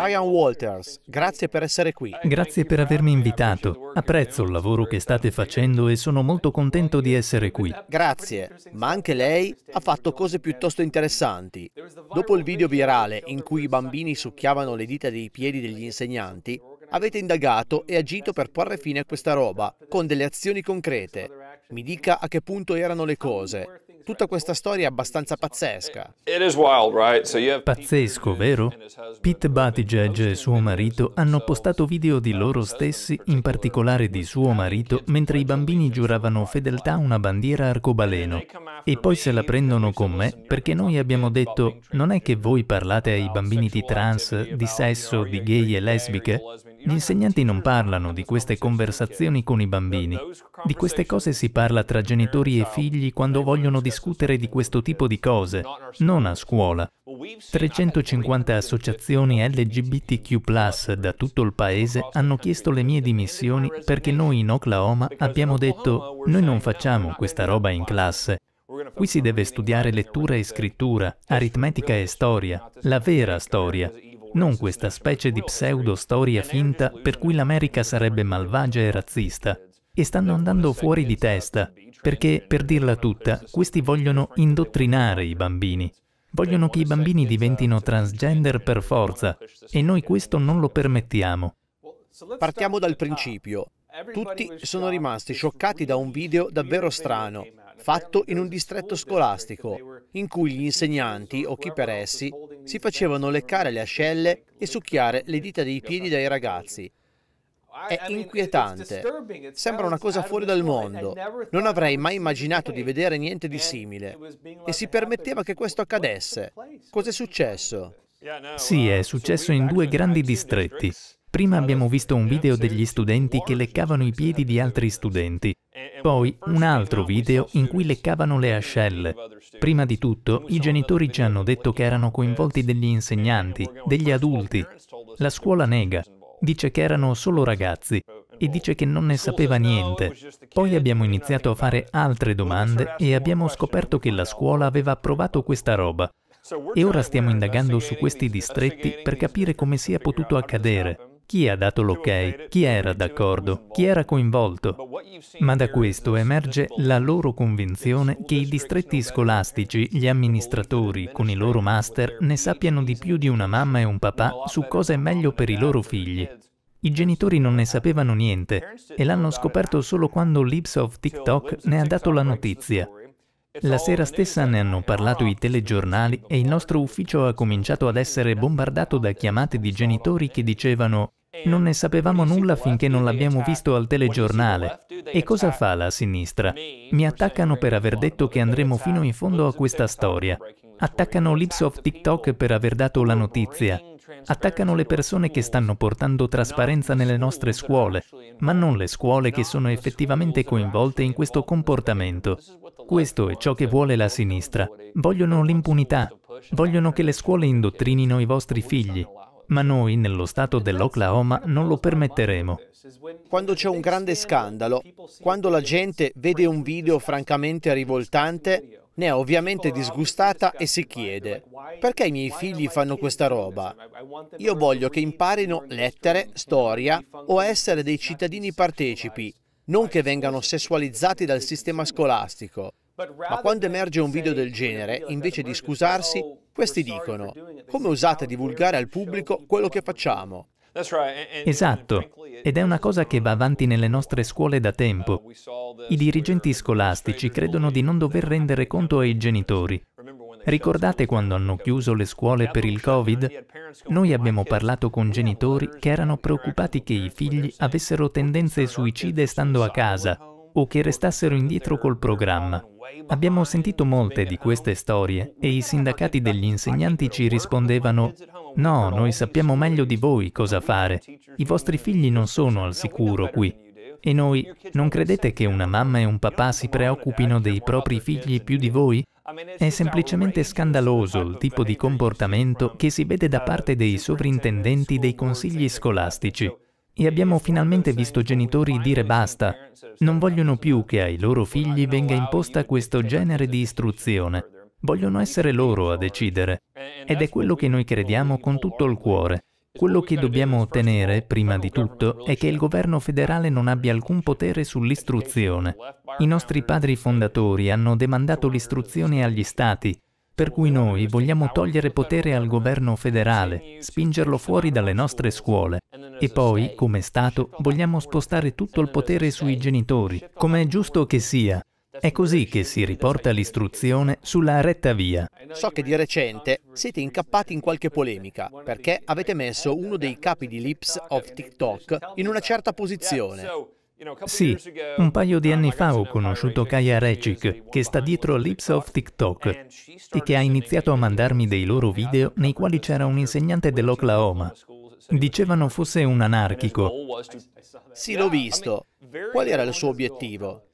Ryan Walters, grazie per essere qui. Grazie per avermi invitato. Apprezzo il lavoro che state facendo e sono molto contento di essere qui. Grazie, ma anche lei ha fatto cose piuttosto interessanti. Dopo il video virale in cui i bambini succhiavano le dita dei piedi degli insegnanti, avete indagato e agito per porre fine a questa roba, con delle azioni concrete. Mi dica a che punto erano le cose tutta questa storia è abbastanza pazzesca. Pazzesco, vero? Pete Buttigieg e suo marito hanno postato video di loro stessi, in particolare di suo marito, mentre i bambini giuravano fedeltà a una bandiera arcobaleno. E poi se la prendono con me perché noi abbiamo detto non è che voi parlate ai bambini di trans, di sesso, di gay e lesbiche? Gli insegnanti non parlano di queste conversazioni con i bambini. Di queste cose si parla tra genitori e figli quando vogliono discutere discutere di questo tipo di cose, non a scuola. 350 associazioni LGBTQ da tutto il paese hanno chiesto le mie dimissioni perché noi in Oklahoma abbiamo detto noi non facciamo questa roba in classe. Qui si deve studiare lettura e scrittura, aritmetica e storia, la vera storia, non questa specie di pseudo-storia finta per cui l'America sarebbe malvagia e razzista. E stanno andando fuori di testa. Perché, per dirla tutta, questi vogliono indottrinare i bambini. Vogliono che i bambini diventino transgender per forza e noi questo non lo permettiamo. Partiamo dal principio. Tutti sono rimasti scioccati da un video davvero strano, fatto in un distretto scolastico, in cui gli insegnanti, o chi per essi, si facevano leccare le ascelle e succhiare le dita dei piedi dai ragazzi. È inquietante, sembra una cosa fuori dal mondo. Non avrei mai immaginato di vedere niente di simile. E si permetteva che questo accadesse. Cos'è successo? Sì, è um, successo in due grandi distretti. Prima abbiamo visto un video degli studenti che leccavano i piedi di altri studenti, poi un altro video in cui leccavano le ascelle. Prima di tutto, i genitori ci hanno detto che erano coinvolti degli insegnanti, degli adulti. La scuola nega, Dice che erano solo ragazzi e dice che non ne sapeva niente. Poi abbiamo iniziato a fare altre domande e abbiamo scoperto che la scuola aveva provato questa roba. E ora stiamo indagando su questi distretti per capire come sia potuto accadere. Chi ha dato l'ok? Chi era d'accordo? Chi era coinvolto? Ma da questo emerge la loro convinzione che i distretti scolastici, gli amministratori, con i loro master, ne sappiano di più di una mamma e un papà su cosa è meglio per i loro figli. I genitori non ne sapevano niente e l'hanno scoperto solo quando Lips of TikTok ne ha dato la notizia. La sera stessa ne hanno parlato i telegiornali e il nostro ufficio ha cominciato ad essere bombardato da chiamate di genitori che dicevano non ne sapevamo nulla finché non l'abbiamo cioè, visto al telegiornale. E cosa fa la sinistra? Mi attaccano per aver detto che andremo fino in fondo a questa storia. Attaccano l'Ips of TikTok per aver dato la notizia. Attaccano le persone che stanno portando trasparenza nelle nostre scuole, ma non le scuole che sono effettivamente coinvolte in questo comportamento. Questo è ciò che vuole la sinistra. Vogliono l'impunità. Vogliono che le scuole indottrinino i vostri figli ma noi nello Stato dell'Oklahoma non lo permetteremo. Quando c'è un grande scandalo, quando la gente vede un video francamente rivoltante, ne è ovviamente disgustata e si chiede, perché i miei figli fanno questa roba? Io voglio che imparino lettere, storia o essere dei cittadini partecipi, non che vengano sessualizzati dal sistema scolastico. Ma quando emerge un video del genere, invece di scusarsi, oh, questi dicono, come usate a divulgare al pubblico quello che facciamo? Esatto, ed è una cosa che va avanti nelle nostre scuole da uh, tempo. I uh, dirigenti scolastici credono di non dover rendere conto ai genitori. Ricordate quando hanno chiuso le scuole per il Covid? Noi abbiamo parlato con genitori che erano preoccupati che i figli avessero tendenze suicide stando a casa o che restassero indietro col programma. Abbiamo sentito molte di queste storie e i sindacati degli insegnanti ci rispondevano no, noi sappiamo meglio di voi cosa fare, i vostri figli non sono al sicuro qui. E noi, non credete che una mamma e un papà si preoccupino dei propri figli più di voi? È semplicemente scandaloso il tipo di comportamento che si vede da parte dei sovrintendenti dei consigli scolastici e abbiamo finalmente visto genitori dire basta. Non vogliono più che ai loro figli venga imposta questo genere di istruzione. Vogliono essere loro a decidere. Ed è quello che noi crediamo con tutto il cuore. Quello che dobbiamo ottenere, prima di tutto, è che il governo federale non abbia alcun potere sull'istruzione. I nostri padri fondatori hanno demandato l'istruzione agli stati, per cui noi vogliamo togliere potere al governo federale, spingerlo fuori dalle nostre scuole e poi, come Stato, vogliamo spostare tutto il potere sui genitori, come è giusto che sia. È così che si riporta l'istruzione sulla retta via. So che di recente siete incappati in qualche polemica perché avete messo uno dei capi di Lips of TikTok in una certa posizione. Sì, un paio di anni fa ho conosciuto Kaya Recic, che sta dietro l'Ips of TikTok e che ha iniziato a mandarmi dei loro video nei quali c'era un insegnante dell'Oklahoma. Dicevano fosse un anarchico. Sì, l'ho visto. Qual era il suo obiettivo?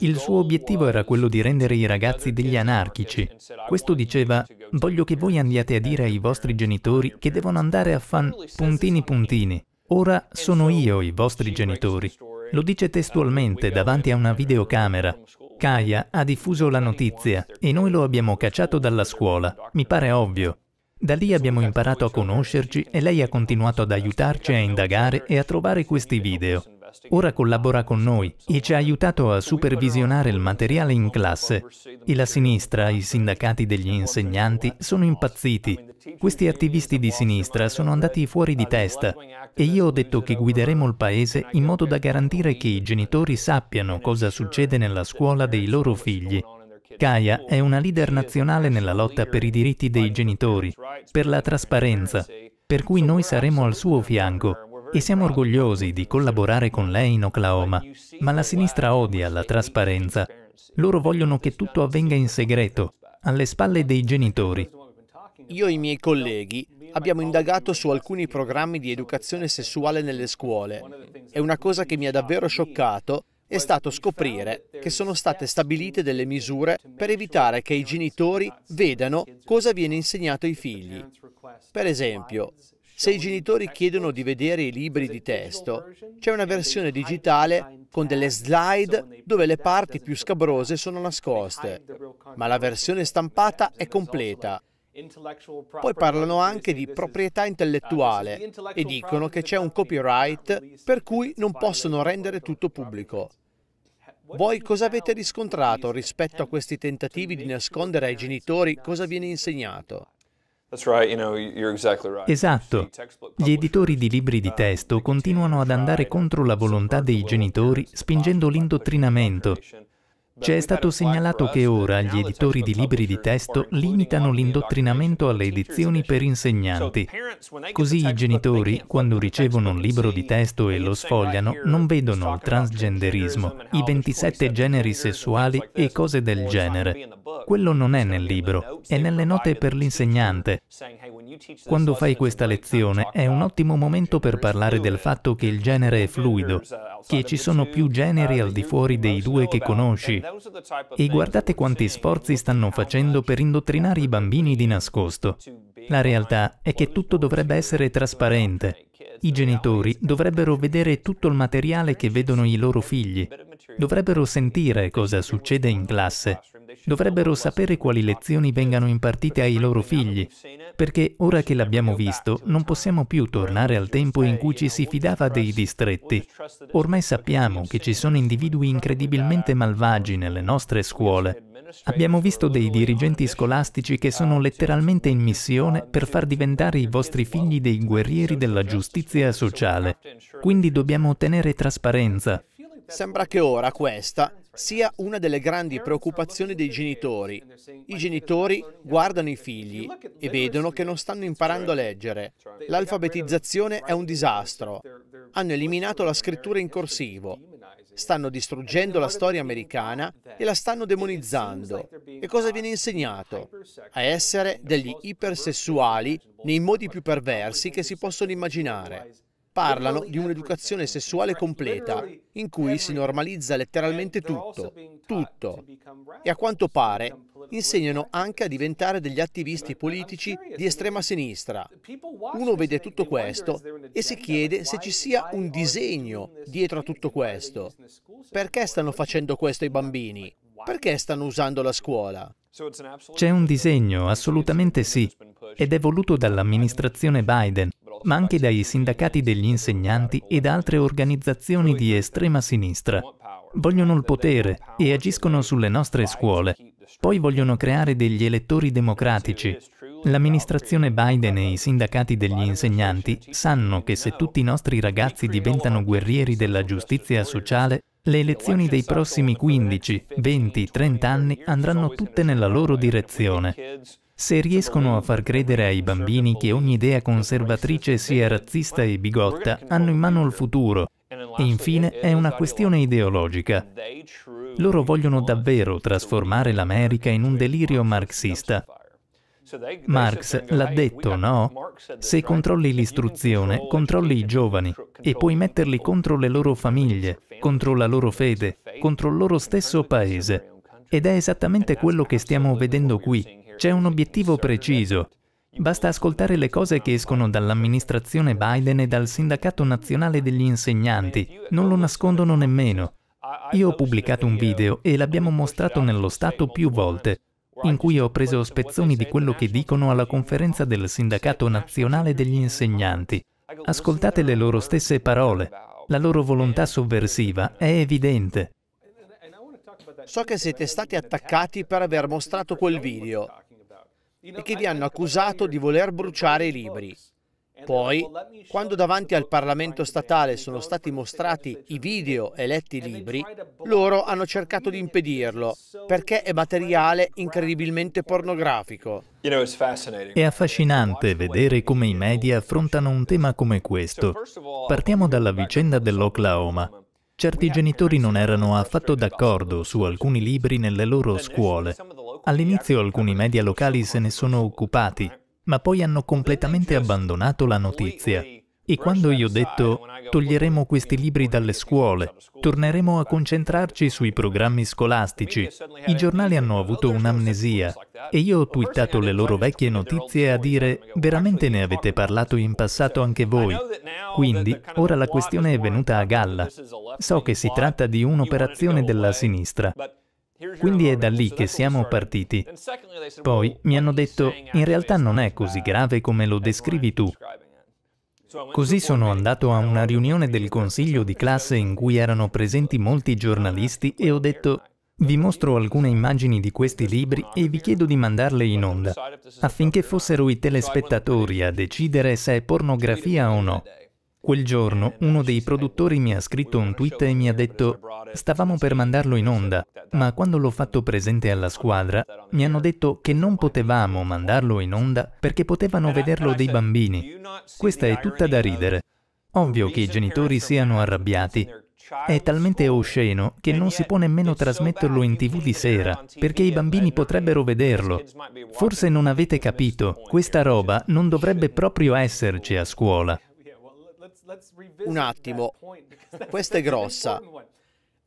Il suo obiettivo era quello di rendere i ragazzi degli anarchici. Questo diceva, voglio che voi andiate a dire ai vostri genitori che devono andare a fan puntini puntini. Ora sono io i vostri genitori. Lo dice testualmente davanti a una videocamera. Kaya ha diffuso la notizia e noi lo abbiamo cacciato dalla scuola. Mi pare ovvio. Da lì abbiamo imparato a conoscerci e lei ha continuato ad aiutarci a indagare e a trovare questi video. Ora collabora con noi e ci ha aiutato a supervisionare il materiale in classe. E la sinistra, i sindacati degli insegnanti, sono impazziti. Questi attivisti di sinistra sono andati fuori di testa e io ho detto che guideremo il paese in modo da garantire che i genitori sappiano cosa succede nella scuola dei loro figli Kaya è una leader nazionale nella lotta per i diritti dei genitori, per la trasparenza, per cui noi saremo al suo fianco e siamo orgogliosi di collaborare con lei in Oklahoma, ma la sinistra odia la trasparenza. Loro vogliono che tutto avvenga in segreto, alle spalle dei genitori. Io e i miei colleghi abbiamo indagato su alcuni programmi di educazione sessuale nelle scuole e una cosa che mi ha davvero scioccato è stato scoprire che sono state stabilite delle misure per evitare che i genitori vedano cosa viene insegnato ai figli. Per esempio, se i genitori chiedono di vedere i libri di testo, c'è una versione digitale con delle slide dove le parti più scabrose sono nascoste, ma la versione stampata è completa. Poi parlano anche di proprietà intellettuale e dicono che c'è un copyright per cui non possono rendere tutto pubblico. Voi cosa avete riscontrato rispetto a questi tentativi di nascondere ai genitori cosa viene insegnato? Esatto. Gli editori di libri di testo continuano ad andare contro la volontà dei genitori spingendo l'indottrinamento ci è cioè, stato segnalato eh, che ora gli editori certo, di libri di testo limitano l'indottrinamento alle edizioni per insegnanti. Così i genitori, quando ricevono un libro di testo e lo sfogliano, non vedono il transgenderismo, i 27 generi sessuali e cose del genere. Quello non è nel libro, è nelle note per l'insegnante. Quando fai questa lezione è un ottimo momento per parlare del fatto che il genere è fluido, uh, che ci sono più generi al di fuori dei due che conosci e guardate quanti sforzi stanno facendo per indottrinare i bambini di nascosto. La realtà è che tutto dovrebbe essere trasparente. I genitori dovrebbero vedere tutto il materiale che vedono i loro figli, dovrebbero sentire cosa succede in classe dovrebbero sapere quali lezioni vengano impartite ai loro figli, perché ora che l'abbiamo visto non possiamo più tornare al tempo in cui ci si fidava dei distretti. Ormai sappiamo che ci sono individui incredibilmente malvagi nelle nostre scuole. Abbiamo visto dei dirigenti scolastici che sono letteralmente in missione per far diventare i vostri figli dei guerrieri della giustizia sociale. Quindi dobbiamo ottenere trasparenza, Sembra che ora questa sia una delle grandi preoccupazioni dei genitori. I genitori guardano i figli e vedono che non stanno imparando a leggere. L'alfabetizzazione è un disastro. Hanno eliminato la scrittura in corsivo. Stanno distruggendo la storia americana e la stanno demonizzando. E cosa viene insegnato? A essere degli ipersessuali nei modi più perversi che si possono immaginare parlano di un'educazione sessuale completa, in cui si normalizza letteralmente tutto, tutto. E a quanto pare insegnano anche a diventare degli attivisti politici di estrema sinistra. Uno vede tutto questo e si chiede se ci sia un disegno dietro a tutto questo. Perché stanno facendo questo i bambini? Perché stanno usando la scuola? C'è un disegno, assolutamente sì, ed è voluto dall'amministrazione Biden, ma anche dai sindacati degli insegnanti e da altre organizzazioni di estrema sinistra. Vogliono il potere e agiscono sulle nostre scuole. Poi vogliono creare degli elettori democratici. L'amministrazione Biden e i sindacati degli insegnanti sanno che se tutti i nostri ragazzi diventano guerrieri della giustizia sociale, le elezioni dei prossimi 15, 20, 30 anni andranno tutte nella loro direzione. Se riescono a far credere ai bambini che ogni idea conservatrice sia razzista e bigotta, hanno in mano il futuro. E infine è una questione ideologica. Loro vogliono davvero trasformare l'America in un delirio marxista, Marx l'ha detto, no? Se controlli l'istruzione, controlli i giovani e puoi metterli contro le loro famiglie, contro la loro fede, contro il loro stesso paese. Ed è esattamente quello che stiamo vedendo qui. C'è un obiettivo preciso. Basta ascoltare le cose che escono dall'amministrazione Biden e dal Sindacato Nazionale degli Insegnanti. Non lo nascondono nemmeno. Io ho pubblicato un video e l'abbiamo mostrato nello Stato più volte in cui ho preso spezzoni di quello che dicono alla conferenza del Sindacato Nazionale degli Insegnanti. Ascoltate le loro stesse parole. La loro volontà sovversiva è evidente. So che siete stati attaccati per aver mostrato quel video e che vi hanno accusato di voler bruciare i libri. Poi, quando davanti al Parlamento statale sono stati mostrati i video e letti i libri, loro hanno cercato di impedirlo perché è materiale incredibilmente pornografico. È affascinante vedere come i media affrontano un tema come questo. Partiamo dalla vicenda dell'Oklahoma. Certi genitori non erano affatto d'accordo su alcuni libri nelle loro scuole. All'inizio alcuni media locali se ne sono occupati, ma poi hanno completamente abbandonato la notizia. E quando io ho detto toglieremo questi libri dalle scuole, torneremo a concentrarci sui programmi scolastici, i giornali hanno avuto un'amnesia e io ho twittato le loro vecchie notizie a dire veramente ne avete parlato in passato anche voi. Quindi ora la questione è venuta a galla. So che si tratta di un'operazione della sinistra, quindi è da lì che siamo partiti. Poi mi hanno detto, in realtà non è così grave come lo descrivi tu. Così sono andato a una riunione del consiglio di classe in cui erano presenti molti giornalisti e ho detto, vi mostro alcune immagini di questi libri e vi chiedo di mandarle in onda, affinché fossero i telespettatori a decidere se è pornografia o no. Quel giorno uno dei produttori mi ha scritto un tweet e mi ha detto stavamo per mandarlo in onda, ma quando l'ho fatto presente alla squadra mi hanno detto che non potevamo mandarlo in onda perché potevano vederlo dei bambini. Questa è tutta da ridere. Ovvio che i genitori siano arrabbiati. È talmente osceno che non si può nemmeno trasmetterlo in tv di sera, perché i bambini potrebbero vederlo. Forse non avete capito, questa roba non dovrebbe proprio esserci a scuola. Un attimo, questa è grossa.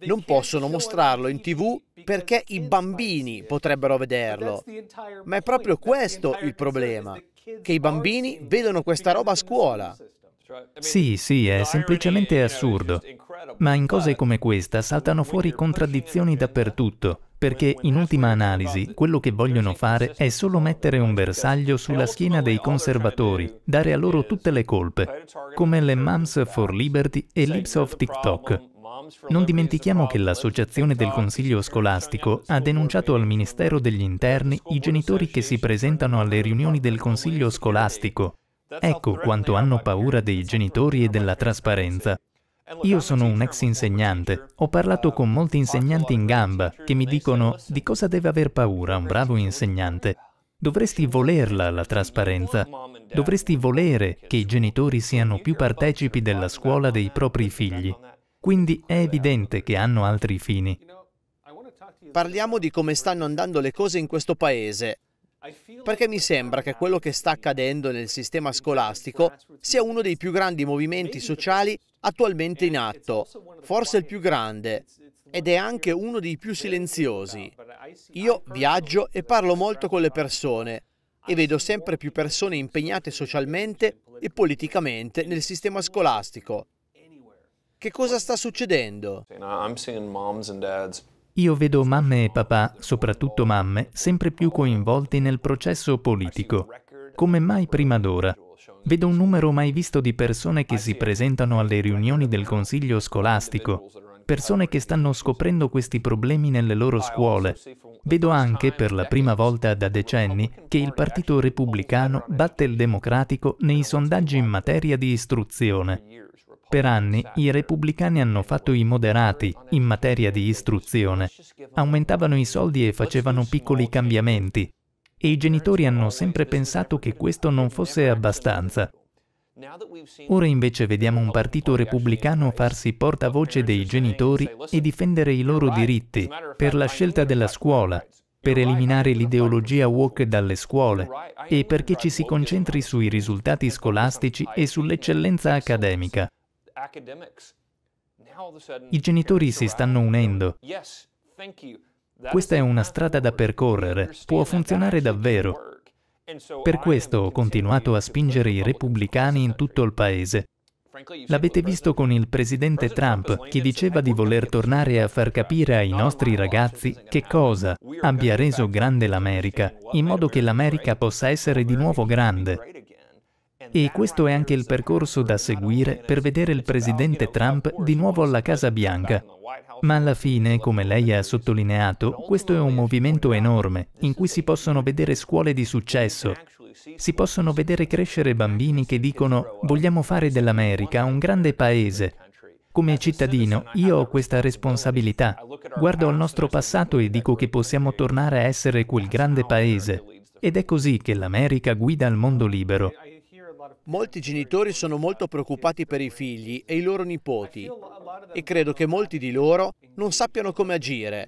Non possono mostrarlo in tv perché i bambini potrebbero vederlo. Ma è proprio questo il problema, che i bambini vedono questa roba a scuola. Sì, sì, è semplicemente assurdo. Ma in cose come questa saltano fuori contraddizioni dappertutto, perché in ultima analisi quello che vogliono fare è solo mettere un bersaglio sulla schiena dei conservatori, dare a loro tutte le colpe, come le Moms for Liberty e l'Ips of TikTok. Non dimentichiamo che l'Associazione del Consiglio Scolastico ha denunciato al Ministero degli Interni i genitori che si presentano alle riunioni del Consiglio Scolastico. Ecco quanto hanno paura dei genitori e della trasparenza. Io sono un ex insegnante, ho parlato con molti insegnanti in gamba che mi dicono di cosa deve aver paura un bravo insegnante. Dovresti volerla la trasparenza, dovresti volere che i genitori siano più partecipi della scuola dei propri figli. Quindi è evidente che hanno altri fini. Parliamo di come stanno andando le cose in questo paese. Perché mi sembra che quello che sta accadendo nel sistema scolastico sia uno dei più grandi movimenti sociali attualmente in atto, forse il più grande, ed è anche uno dei più silenziosi. Io viaggio e parlo molto con le persone e vedo sempre più persone impegnate socialmente e politicamente nel sistema scolastico. Che cosa sta succedendo? Io vedo mamme e papà, soprattutto mamme, sempre più coinvolti nel processo politico, come mai prima d'ora vedo un numero mai visto di persone che si presentano alle riunioni del consiglio scolastico, persone che stanno scoprendo questi problemi nelle loro scuole. Vedo anche, per la prima volta da decenni, che il Partito Repubblicano batte il Democratico nei sondaggi in materia di istruzione. Per anni i repubblicani hanno fatto i moderati in materia di istruzione, aumentavano i soldi e facevano piccoli cambiamenti, e i genitori hanno sempre pensato che questo non fosse abbastanza. Ora invece vediamo un partito repubblicano farsi portavoce dei genitori e difendere i loro diritti per la scelta della scuola, per eliminare l'ideologia woke dalle scuole e perché ci si concentri sui risultati scolastici e sull'eccellenza accademica. I genitori si stanno unendo. Questa è una strada da percorrere, può funzionare davvero. Per questo ho continuato a spingere i repubblicani in tutto il paese. L'avete visto con il presidente Trump che diceva di voler tornare a far capire ai nostri ragazzi che cosa abbia reso grande l'America, in modo che l'America possa essere di nuovo grande. E questo è anche il percorso da seguire per vedere il presidente Trump di nuovo alla Casa Bianca. Ma alla fine, come lei ha sottolineato, questo è un movimento enorme in cui si possono vedere scuole di successo, si possono vedere crescere bambini che dicono vogliamo fare dell'America un grande paese. Come cittadino io ho questa responsabilità. Guardo al nostro passato e dico che possiamo tornare a essere quel grande paese. Ed è così che l'America guida il mondo libero. Molti genitori sono molto preoccupati per i figli e i loro nipoti e credo che molti di loro non sappiano come agire.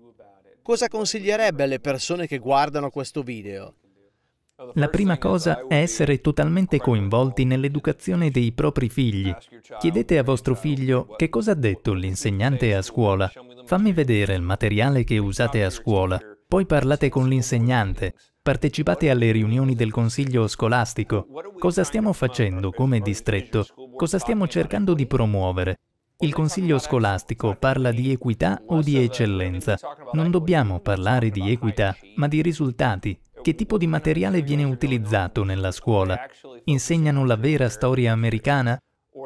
Cosa consiglierebbe alle persone che guardano questo video? La prima cosa è essere totalmente coinvolti nell'educazione dei propri figli. Chiedete a vostro figlio che cosa ha detto l'insegnante a scuola. Fammi vedere il materiale che usate a scuola. Poi parlate con l'insegnante. Partecipate alle riunioni del Consiglio scolastico. Cosa stiamo facendo come distretto? Cosa stiamo cercando di promuovere? Il Consiglio scolastico parla di equità o di eccellenza. Non dobbiamo parlare di equità, ma di risultati. Che tipo di materiale viene utilizzato nella scuola? Insegnano la vera storia americana?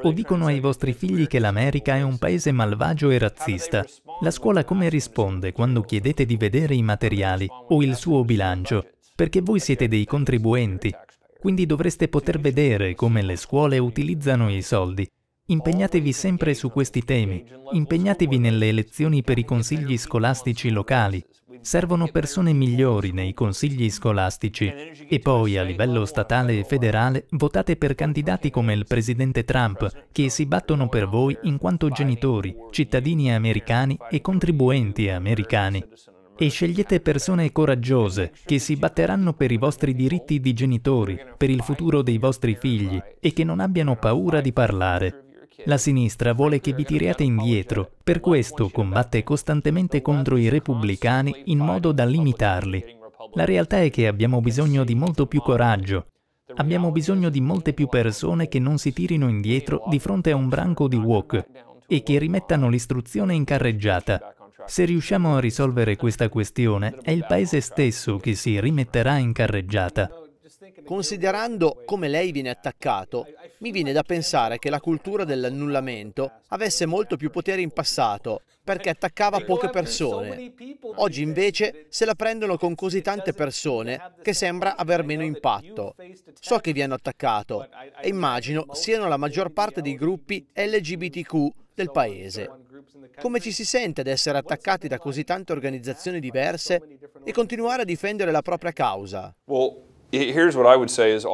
O dicono ai vostri figli che l'America è un paese malvagio e razzista? La scuola come risponde quando chiedete di vedere i materiali o il suo bilancio? perché voi siete dei contribuenti, quindi dovreste poter vedere come le scuole utilizzano i soldi. Impegnatevi sempre su questi temi, impegnatevi nelle elezioni per i consigli scolastici locali. Servono persone migliori nei consigli scolastici e poi a livello statale e federale votate per candidati come il presidente Trump che si battono per voi in quanto genitori, cittadini americani e contribuenti americani e scegliete persone coraggiose che si batteranno per i vostri diritti di genitori, per il futuro dei vostri figli e che non abbiano paura di parlare. La sinistra vuole che vi tiriate indietro, per questo combatte costantemente contro i repubblicani in modo da limitarli. La realtà è che abbiamo bisogno di molto più coraggio, abbiamo bisogno di molte più persone che non si tirino indietro di fronte a un branco di wok e che rimettano l'istruzione in carreggiata, se riusciamo a risolvere questa questione, è il paese stesso che si rimetterà in carreggiata. Considerando come lei viene attaccato, mi viene da pensare che la cultura dell'annullamento avesse molto più potere in passato, perché attaccava poche persone. Oggi invece se la prendono con così tante persone che sembra aver meno impatto. So che vi hanno attaccato e immagino siano la maggior parte dei gruppi LGBTQ del paese. Come ci si sente ad essere attaccati da così tante organizzazioni diverse e continuare a difendere la propria causa?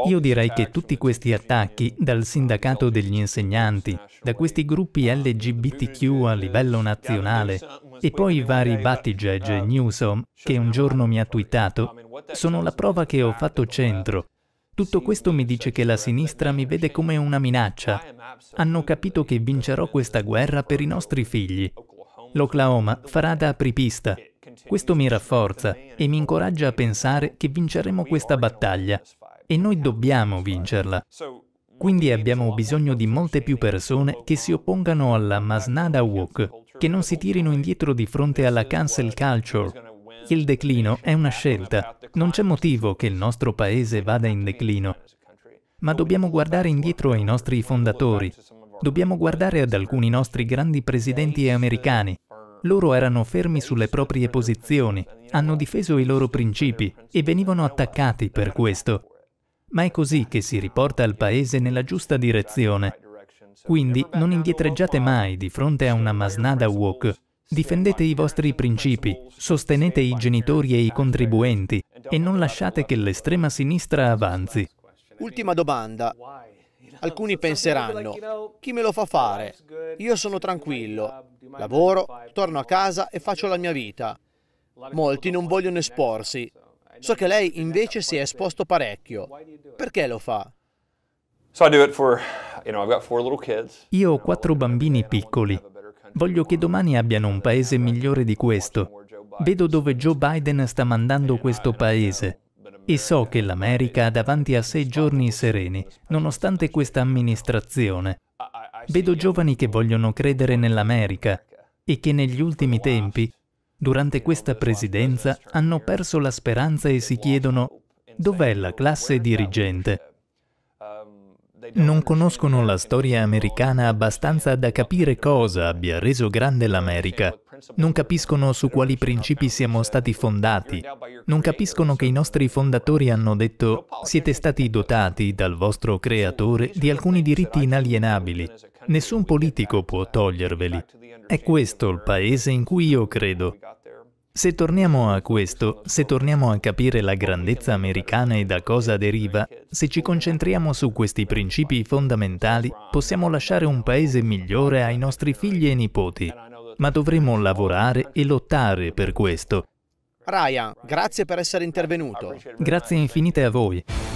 Io direi che tutti questi attacchi, dal sindacato degli insegnanti, da questi gruppi LGBTQ a livello nazionale e poi i vari Buttigieg e Newsom, che un giorno mi ha twittato, sono la prova che ho fatto centro tutto questo mi dice che la sinistra mi vede come una minaccia. Hanno capito che vincerò questa guerra per i nostri figli. L'Oklahoma farà da apripista. Questo mi rafforza e mi incoraggia a pensare che vinceremo questa battaglia. E noi dobbiamo vincerla. Quindi abbiamo bisogno di molte più persone che si oppongano alla Masnada Walk, che non si tirino indietro di fronte alla cancel culture, il declino è una scelta. Non c'è motivo che il nostro paese vada in declino, ma dobbiamo guardare indietro ai nostri fondatori. Dobbiamo guardare ad alcuni nostri grandi presidenti americani. Loro erano fermi sulle proprie posizioni, hanno difeso i loro principi e venivano attaccati per questo. Ma è così che si riporta il paese nella giusta direzione. Quindi non indietreggiate mai di fronte a una masnada woke. Difendete i vostri principi, sostenete i genitori e i contribuenti e non lasciate che l'estrema sinistra avanzi. Ultima domanda. Alcuni penseranno, chi me lo fa fare? Io sono tranquillo, lavoro, torno a casa e faccio la mia vita. Molti non vogliono esporsi. So che lei invece si è esposto parecchio. Perché lo fa? Io ho quattro bambini piccoli. Voglio che domani abbiano un paese migliore di questo. Vedo dove Joe Biden sta mandando questo paese e so che l'America ha davanti a sé giorni sereni, nonostante questa amministrazione. Vedo giovani che vogliono credere nell'America e che negli ultimi tempi, durante questa presidenza, hanno perso la speranza e si chiedono dov'è la classe dirigente non conoscono la storia americana abbastanza da capire cosa abbia reso grande l'America. Non capiscono su quali principi siamo stati fondati. Non capiscono che i nostri fondatori hanno detto siete stati dotati dal vostro creatore di alcuni diritti inalienabili. Nessun politico può toglierveli. È questo il paese in cui io credo. Se torniamo a questo, se torniamo a capire la grandezza americana e da cosa deriva, se ci concentriamo su questi principi fondamentali, possiamo lasciare un paese migliore ai nostri figli e nipoti. Ma dovremo lavorare e lottare per questo. Ryan, grazie per essere intervenuto. Grazie infinite a voi.